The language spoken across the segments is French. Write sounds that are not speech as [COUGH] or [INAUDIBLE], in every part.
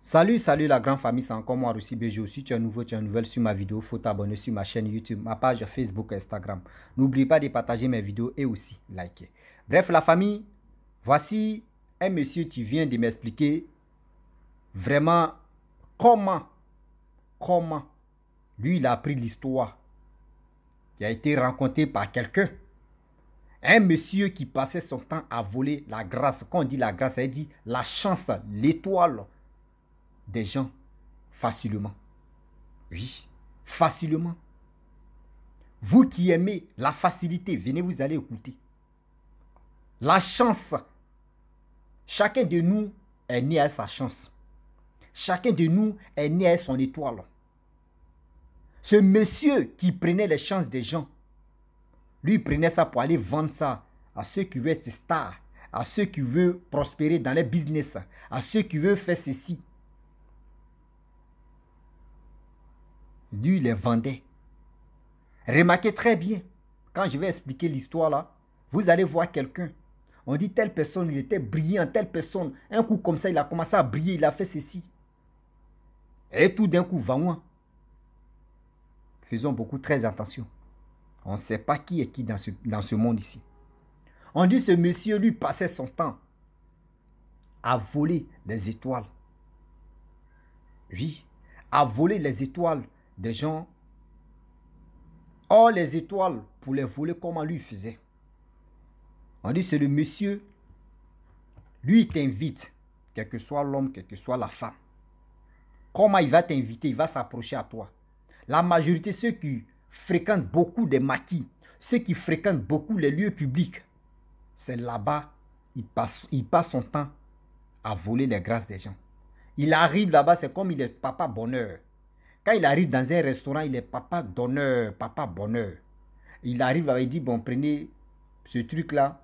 Salut, salut la grande famille, c'est encore moi Roussi Bejo. Si tu es nouveau, tu es nouvelle sur ma vidéo, faut t'abonner sur ma chaîne YouTube, ma page Facebook Instagram. N'oublie pas de partager mes vidéos et aussi liker. Bref, la famille, voici un monsieur qui vient de m'expliquer vraiment comment, comment lui il a appris l'histoire qui a été rencontré par quelqu'un. Un monsieur qui passait son temps à voler la grâce. Quand on dit la grâce, elle dit la chance, l'étoile des gens facilement. Oui, facilement. Vous qui aimez la facilité, venez vous aller écouter. La chance. Chacun de nous est né à sa chance. Chacun de nous est né à son étoile. Ce monsieur qui prenait les chances des gens, lui prenait ça pour aller vendre ça à ceux qui veulent être stars, à ceux qui veulent prospérer dans les business, à ceux qui veulent faire ceci, lui, les vendait. Remarquez très bien, quand je vais expliquer l'histoire là, vous allez voir quelqu'un. On dit telle personne, il était brillant, telle personne. Un coup comme ça, il a commencé à briller, il a fait ceci. Et tout d'un coup, va moi Faisons beaucoup très attention. On ne sait pas qui est qui dans ce, dans ce monde ici. On dit ce monsieur, lui, passait son temps à voler les étoiles. Oui, à voler les étoiles des gens hors les étoiles pour les voler comme lui faisait. On dit c'est le monsieur, lui t'invite, quel que soit l'homme, quel que soit la femme. Comment il va t'inviter, il va s'approcher à toi. La majorité, ceux qui fréquentent beaucoup des maquis, ceux qui fréquentent beaucoup les lieux publics, c'est là-bas, il passe son temps à voler les grâces des gens. Il arrive là-bas, c'est comme il est papa bonheur. Quand il arrive dans un restaurant, il est papa d'honneur, papa bonheur. Il arrive, il dit, bon, prenez ce truc-là,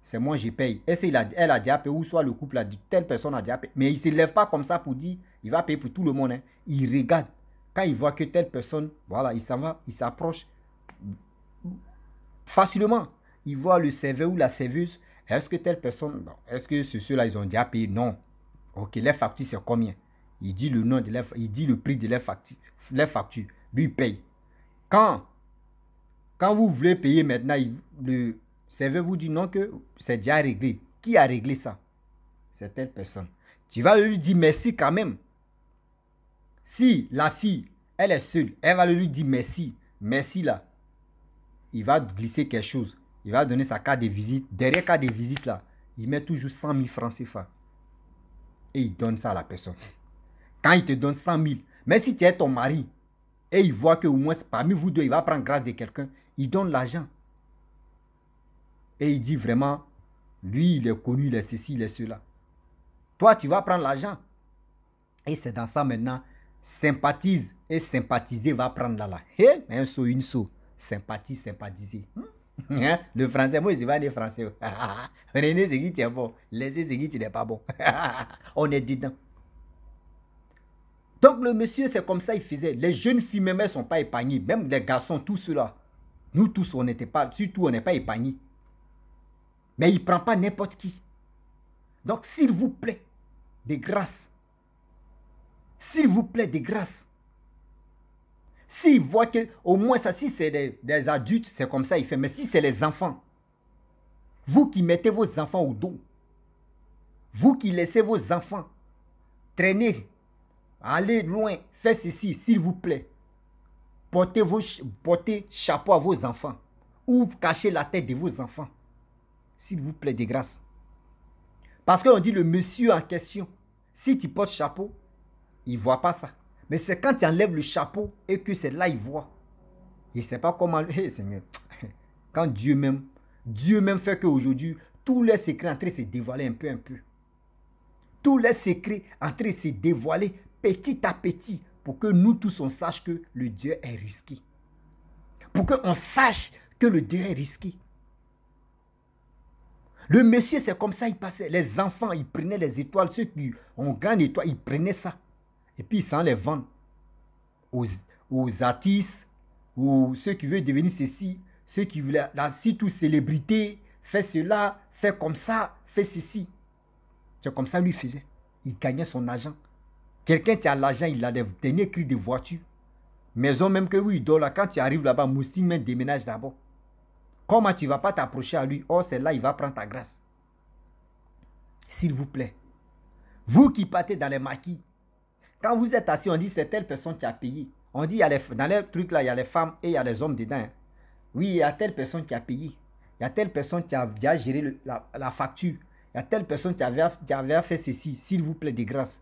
c'est moi, je paye. Et c'est elle a déjà ou soit le couple a dit, telle personne a déjà payé. Mais il ne se lève pas comme ça pour dire, il va payer pour tout le monde. Hein. Il regarde. Quand il voit que telle personne, voilà, il s'en va, il s'approche facilement. Il voit le serveur ou la serveuse. Est-ce que telle personne, est-ce que ceux-là, ils ont déjà payé Non. Ok, les factures, c'est combien il dit le nom de leur, il dit le prix de leur facture, facture. Lui il paye. Quand, quand vous voulez payer maintenant, le serveur vous dit non que c'est déjà réglé. Qui a réglé ça C'est telle personne. Tu vas lui dire merci quand même. Si la fille, elle est seule, elle va lui dire merci, merci là. Il va glisser quelque chose. Il va donner sa carte de visite. Derrière carte de visite là, il met toujours 100 000 francs CFA. Et il donne ça à la personne quand il te donne 100 000, mais si tu es ton mari et il voit que au moins parmi vous deux, il va prendre grâce de quelqu'un, il donne l'argent. Et il dit vraiment, lui, il est connu, il est ceci, il est cela. Toi, tu vas prendre l'argent. Et c'est dans ça maintenant, sympathise et sympathiser va prendre là là. un saut, une saut. Sympathise, sympathiser. Hmm? [LAUGHS] Hein? Le français, moi je vais aller français. [LAUGHS] René, c'est qui est bon, laissez c'est qui n'es pas bon. [LAUGHS] On est dedans. Donc le monsieur, c'est comme ça il faisait. Les jeunes filles même, elles ne sont pas épargnées. Même les garçons, tous ceux-là. Nous tous, on n'était pas, surtout, on n'est pas épargnés. Mais il ne prend pas n'importe qui. Donc s'il vous plaît, des grâces. S'il vous plaît, des grâces. S'il voit que, au moins ça, si c'est des, des adultes, c'est comme ça il fait. Mais si c'est les enfants, vous qui mettez vos enfants au dos, vous qui laissez vos enfants traîner allez loin, faites ceci, s'il vous plaît. Portez, vos, portez chapeau à vos enfants ou cachez la tête de vos enfants. S'il vous plaît, des grâces. Parce qu'on dit le monsieur en question, si tu portes chapeau, il ne voit pas ça. Mais c'est quand tu enlèves le chapeau et que c'est là il voit. Il ne sait pas comment... [LAUGHS] Eh Seigneur. [LAUGHS] Quand Dieu même, Dieu même fait qu'aujourd'hui, tous les secrets entrés se dévoilent un peu, un peu. Tous les secrets entrés se petit à petit pour que nous tous on sache que le Dieu est risqué. Pour que on sache que le Dieu est risqué. Le monsieur, c'est comme ça, il passait. Les enfants, ils prenaient les étoiles. Ceux qui ont grande étoile, ils prenaient ça. Et puis, ils s'en les vendent aux, artistes, ou ceux qui veulent devenir ceci, ceux qui veulent, la site célébrité, fais cela, fais comme ça, fais ceci. C'est comme ça lui faisait. Il gagnait son argent. Quelqu'un qui a l'argent, il a des derniers cris de voiture. Maison même que oui, il Quand tu arrives là-bas, Moustine même déménage d'abord. Comment tu ne vas pas t'approcher à lui Oh, c'est là, il va prendre ta grâce. S'il vous plaît, vous qui partez dans les maquis, quand vous êtes assis, on dit c'est telle personne qui a payé. On dit, il dans les trucs là, il y a les femmes et il y a les hommes dedans. Oui, il y a telle personne qui a payé. Il y a telle personne qui a, géré la, facture. Il y a telle personne qui avait, qui avait fait ceci. S'il vous plaît, des grâce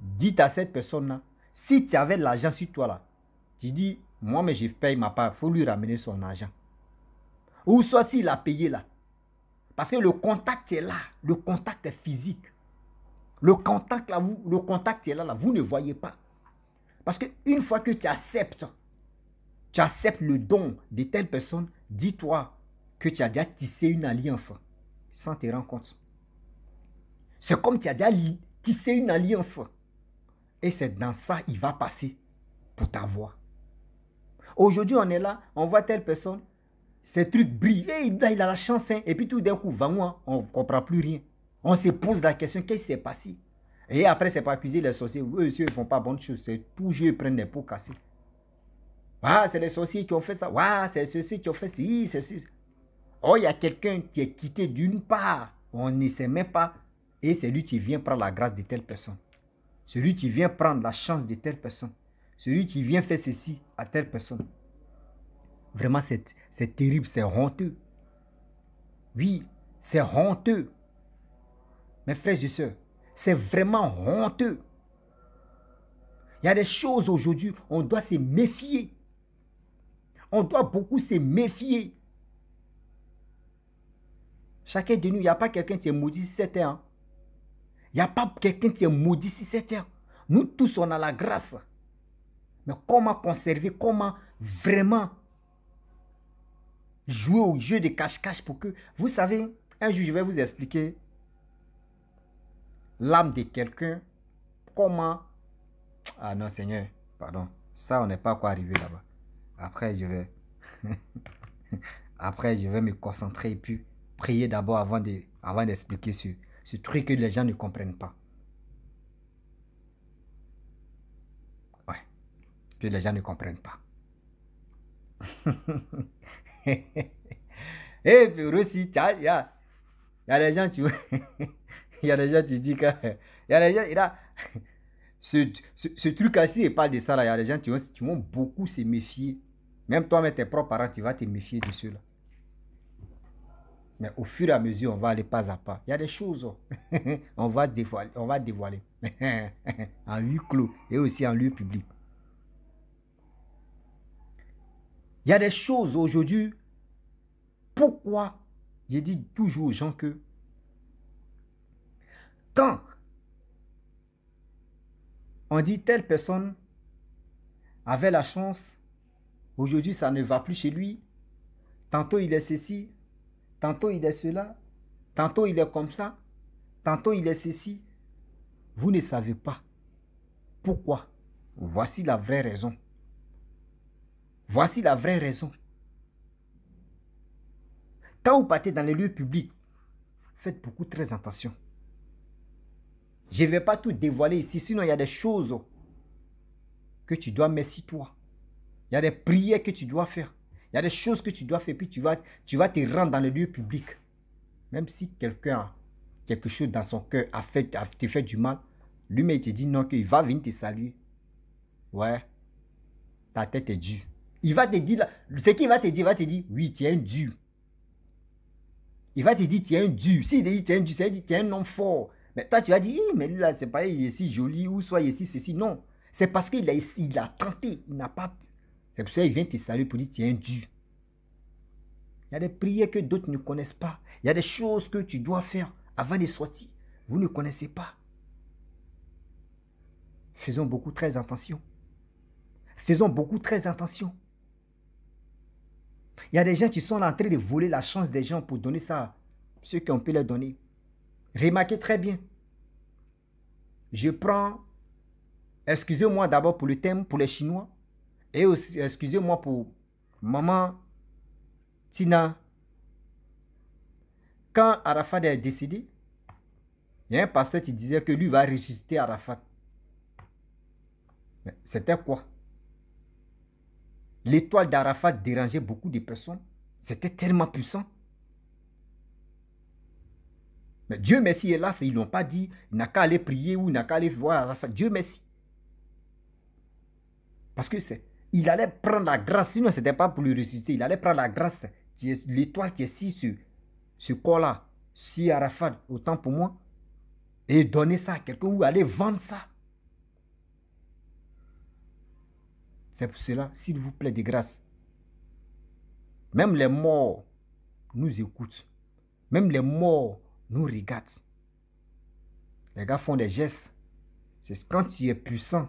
dites à cette personne-là, si tu avais l'argent sur toi là, tu dis, moi mais je paye ma part, il faut lui ramener son argent. Ou soit s'il a payé là. Parce que le contact est là, le contact est physique. Le contact, là, vous, le contact est là, là, vous ne voyez pas. Parce qu'une fois que tu acceptes, tu acceptes le don de telle personne, dis-toi que tu as déjà tissé une alliance sans te rendre compte. C'est comme tu as déjà tissé une alliance et c'est dans ça il va passer pour ta voix. Aujourd'hui, on est là, on voit telle personne, ces trucs brillent, eh, il, a la chance, hein. et puis tout d'un coup, on ne comprend plus rien. On se pose la question, qu'est-ce qui s'est passé Et après, c'est pas accusé les sorciers. Eux aussi, ils font pas bonne choses, C'est toujours, ils prennent des pots cassés. Ah, c'est les sorciers qui ont fait ça. Ah, c'est ceux qui ont fait ça c'est Oh, il y a quelqu'un qui est quitté d'une part. On ne sait même pas. Et c'est lui qui vient prendre la grâce de telle personne. Celui qui vient prendre la chance de telle personne. Celui qui vient faire ceci à telle personne. Vraiment, c'est terrible, c'est honteux. Oui, c'est honteux. Mes frères et sœurs, c'est vraiment honteux. Il y a des choses aujourd'hui, on doit se méfier. On doit beaucoup se méfier. Chacun de nous, il n'y a pas quelqu'un qui est maudit 7 ans. Il n'y a pas quelqu'un qui est maudit si cette Nous tous, on a la grâce. Mais comment conserver, comment vraiment jouer au jeu de cache-cache pour que... Vous savez, un jour, je vais vous expliquer l'âme de quelqu'un, comment... Ah non, Seigneur, pardon. Ça, on n'est pas quoi arriver là-bas. Après, je vais... [LAUGHS] Après, je vais me concentrer et puis prier d'abord avant d'expliquer de, avant sur ce truc que les gens ne comprennent pas. Ouais, que les gens ne comprennent pas. Et puis aussi, il y a, des gens, tu [LAUGHS] il y a des gens, tu dis que, il y a des gens, il a, ce, truc ci et parle de ça là, il y a des gens, tu, tu vont beaucoup se méfier. Même toi, mais tes propres parents, tu vas te méfier de ceux-là. Mais au fur et à mesure, on va aller pas à pas. Il y a des choses, oh. [LAUGHS] on va dévoiler, on va dévoiler. [LAUGHS] en lieu clos et aussi en lieu public. Il y a des choses aujourd'hui. Pourquoi J'ai dit toujours aux gens que quand on dit telle personne avait la chance, aujourd'hui ça ne va plus chez lui, tantôt il est ceci, Tantôt il est cela, tantôt il est comme ça, tantôt il est ceci. Vous ne savez pas. Pourquoi Voici la vraie raison. Voici la vraie raison. Quand vous partez dans les lieux publics, faites beaucoup très attention. Je ne vais pas tout dévoiler ici, sinon il y a des choses que tu dois mettre sur toi. Il y a des prières que tu dois faire. Il y a des choses que tu dois faire, puis tu vas, tu vas te rendre dans le lieu public. Même si quelqu'un quelque chose dans son cœur, a, fait, du mal, lui-même, il te dit non, qu'il va venir te saluer. Ouais, ta tête est due. Il va te dire, ce qu'il va te dire, il va te dire, oui, tu es un dieu. Il va te dire, tu es un dieu. S'il te dit, tu es un dieu, c'est tu es un homme fort. Mais toi, tu vas dire, eh, mais lui, là, c'est pas, il est si joli, ou soit il est si ceci. Non. C'est parce qu'il a, il a tenté, il n'a pas c'est pour ça vient te saluer pour dire tu es un dieu. Il y a des prières que d'autres ne connaissent pas. Il y a des choses que tu dois faire avant les sortir. Vous ne connaissez pas. Faisons beaucoup très attention. Faisons beaucoup très attention. Il y a des gens qui sont en train de voler la chance des gens pour donner ça ceux qui ont pu leur donner. Remarquez très bien. Je prends, excusez-moi d'abord pour le thème, pour les Chinois. Et excusez-moi pour maman Tina. Quand Arafat est décédé, il y a un pasteur qui disait que lui va ressusciter Arafat. Mais c'était quoi L'étoile d'Arafat dérangeait beaucoup de personnes. C'était tellement puissant. Mais Dieu merci, hélas, ils n'ont pas dit, il n'a qu'à aller prier ou il n'a qu'à aller voir Arafat. Dieu merci. Parce que c'est il allait prendre la grâce. Sinon, ce n'était pas pour lui ressusciter. Il allait prendre la grâce. L'étoile qui est si sur ce corps-là, si Arafat, autant pour moi, et donner ça à quelqu'un ou aller vendre ça. C'est pour cela, s'il vous plaît, des grâces. Même les morts nous écoutent. Même les morts nous regardent. Les gars font des gestes. C'est quand il est puissant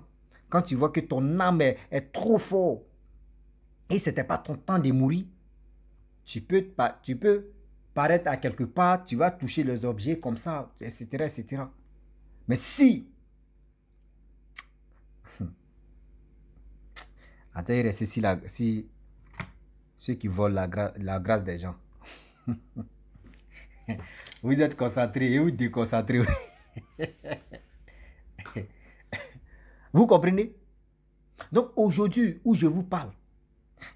quand tu vois que ton âme est, trop fort, et ce n'était pas ton temps de mourir, tu peux, tu peux paraître à quelque part, tu vas toucher les objets comme ça, etc. etc. Mais si [LAUGHS] Attends, c'est si, si ceux qui volent la, grâce des gens. [LAUGHS] vous êtes concentrés et vous déconcentrez. [LAUGHS] Vous comprenez Donc aujourd'hui où je vous parle,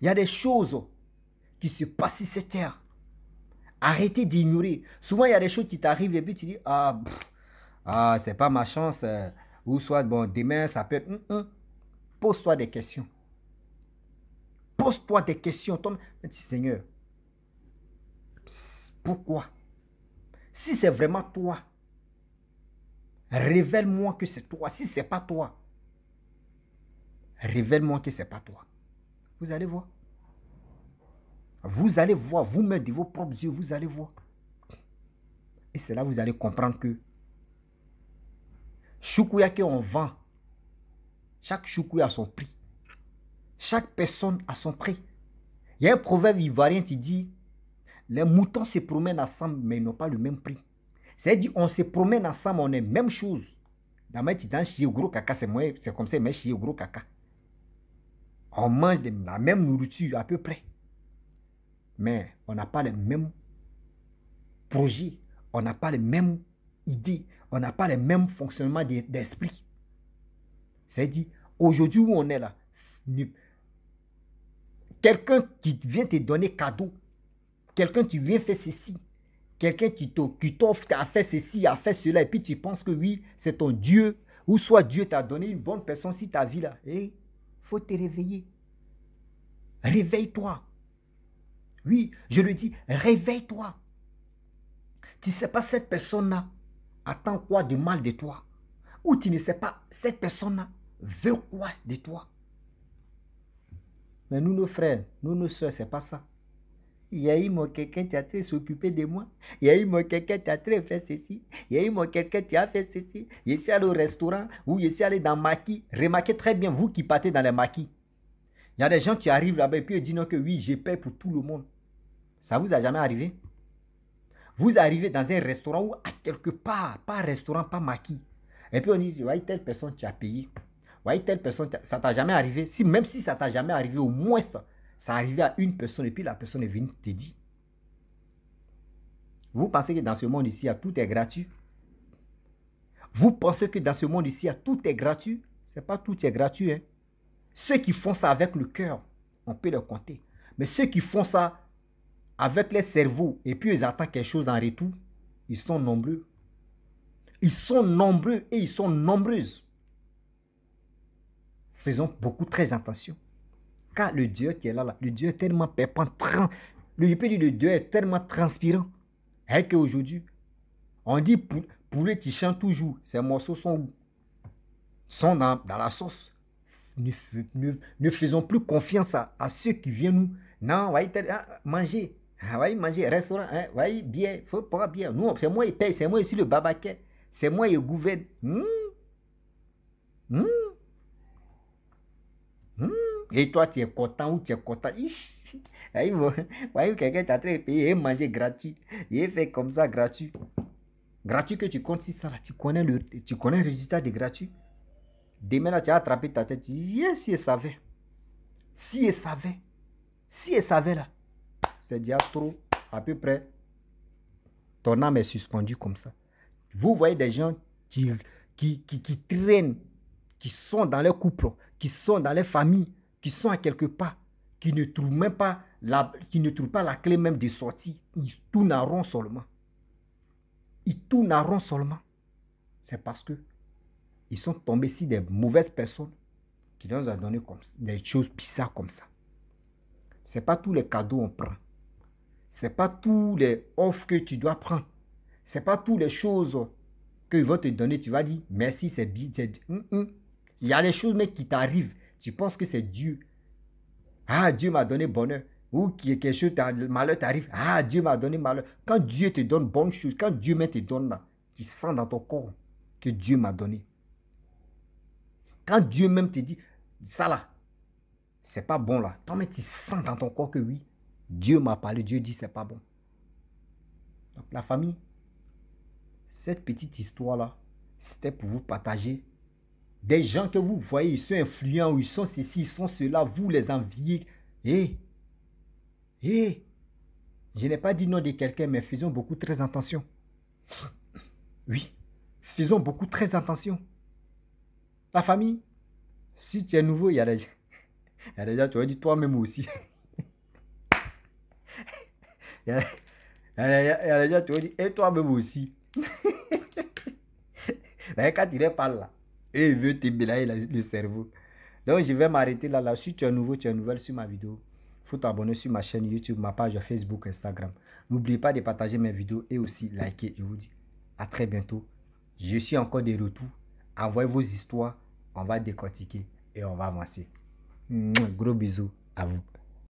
il y a des choses qui se passent sur cette terre. Arrêtez d'ignorer. Souvent, il y a des choses qui t'arrivent et puis tu dis ah, ah, c'est pas ma chance. Euh, ou soit, bon, demain, ça peut être. Hum, hum. Pose-toi des questions. Pose-toi des questions. petit Seigneur, pourquoi Si c'est vraiment toi, révèle-moi que c'est toi. Si c'est pas toi, révèle-moi que ce n'est pas toi. Vous allez voir. Vous allez voir vous-même de vos propres yeux, vous allez voir. Et c'est là que vous allez comprendre que Choukouya on vend, chaque choukouya a son prix. Chaque personne a son prix. Il y a un proverbe ivoirien qui dit Les moutons se promènent ensemble, mais ils n'ont pas le même prix. C'est-à-dire, on se promène ensemble, on est même chose. Dans ma au gros caca, c'est comme ça, mais je suis gros caca. On mange la même nourriture à peu près. Mais on n'a pas les mêmes projets. On n'a pas les mêmes idées. On n'a pas les mêmes fonctionnements d'esprit. C'est dit, aujourd'hui où on est là, quelqu'un qui vient te donner cadeau, quelqu'un qui vient faire ceci, quelqu'un qui t'offre, à faire ceci, à faire cela, et puis tu penses que oui, c'est ton Dieu, ou soit Dieu t'a donné une bonne personne si ta vie là. Eh, faut te réveiller. Réveille-toi. Oui, je le dis, réveille-toi. Tu ne sais pas cette personne-là attend quoi de mal de toi. Ou tu ne sais pas cette personne-là veut quoi de toi. Mais nous, nos frères, nous, nos soeurs, ce n'est pas ça. Il y a eu quelqu'un qui a très s'occuper de moi. Il y a eu quelqu'un qui a très fait ceci. Il y a eu quelqu'un qui a fait ceci. Je suis allé au restaurant ou je suis allé dans maquis. Remarquez très bien, vous qui partez dans les maquis. Il y a des gens qui arrivent là-bas et puis ils disent que oui, j'ai paye pour tout le monde. Ça vous a jamais arrivé Vous arrivez dans un restaurant ou à quelque part, pas restaurant, pas maquis. Et puis on dit, oui, telle personne tu as payé. Oui, telle personne, ça t'a jamais arrivé. Si, même si ça t'a jamais arrivé, au moins ça arrivait à une personne et puis la personne est venue te dire. Vous pensez que dans ce monde ici, tout est gratuit Vous pensez que dans ce monde ici, tout est gratuit C'est pas tout est gratuit. Hein. Ceux qui font ça avec le cœur, on peut leur compter. Mais ceux qui font ça avec les cerveaux et puis ils attendent quelque chose en retour, ils sont nombreux. Ils sont nombreux et ils sont nombreuses. Faisons beaucoup très attention car le Dieu qui est là, le Dieu est tellement pépant, le Dieu le Dieu est tellement transpirant. Et hein, qu'aujourd'hui, on dit pour poulet qui chante toujours, ces morceaux sont, sont dans, la sauce. Ne, ne, faisons plus confiance à, ceux qui viennent nous. Non, ah, manger. Ah, manger, restaurant, hein, bien, faut pas bien. c'est moi qui paye, c'est moi aussi le babaquet. C'est moi qui gouverne. Hmm? Hmm? Et toi, tu es content ou tu es content. Voyez-vous, vont, voyez, quelqu'un t'a très payé et manger gratuit. Il fait comme ça, gratuit. Gratuit que tu comptes 600 ça. tu connais le, tu connais le résultat des gratuits. Demain là, tu as attrapé ta tête. Tu dis, si elle savait. Si elle savait. Si elle savait là. C'est déjà trop, à peu près. Ton âme est suspendue comme ça. Vous voyez des gens qui, qui, qui, qui traînent, qui sont dans leur couple, qui sont dans leur famille qui sont à quelques pas, qui ne trouvent même pas la, qui ne trouvent pas la clé même de sorties Ils tournent rond seulement. Ils tournent en rond seulement. C'est parce que ils sont tombés si des mauvaises personnes qui leur ont donné comme, des choses bizarres comme ça. C'est pas tous les cadeaux on prend. C'est pas tous les offres que tu dois prendre. C'est pas toutes les choses que vont te donner. Tu vas dire merci, c'est bien. Hum, hum. Il y a des choses mais qui t'arrivent tu penses que c'est Dieu. Ah, Dieu m'a donné bonheur. Ou quelque chose, malheur t'arrive. Ah, Dieu m'a donné malheur. Quand Dieu te donne bonne chose, quand Dieu même te donne là, tu sens dans ton corps que Dieu m'a donné. Quand Dieu même te dit, ça là, c'est pas bon là. Toi, mais tu sens dans ton corps que oui, Dieu m'a parlé, Dieu dit c'est pas bon. Donc la famille, cette petite histoire là, c'était pour vous partager des gens que vous voyez, ils sont influents, ils sont ceci, ils sont cela, vous les enviez. Et eh, et eh. je n'ai pas dit non de quelqu'un, mais faisons beaucoup très attention. Oui, faisons beaucoup très attention. Ta famille, si tu es nouveau, il y a des [LAUGHS] Il y a tu as dit toi-même aussi. [LAUGHS] Il y a, tu as dit, et toi-même aussi. [LAUGHS] Mais quand il est par là, et il veut te le cerveau. Donc, je vais m'arrêter là, là. Si tu es nouveau, tu es nouvelle sur ma vidéo, faut t'abonner sur ma chaîne YouTube, ma page Facebook, Instagram. N'oubliez pas de partager mes vidéos et aussi liker. Je vous dis à très bientôt. Je suis encore de retour. Envoyez vos histoires. On va décortiquer et on va avancer. Gros bisous à vous.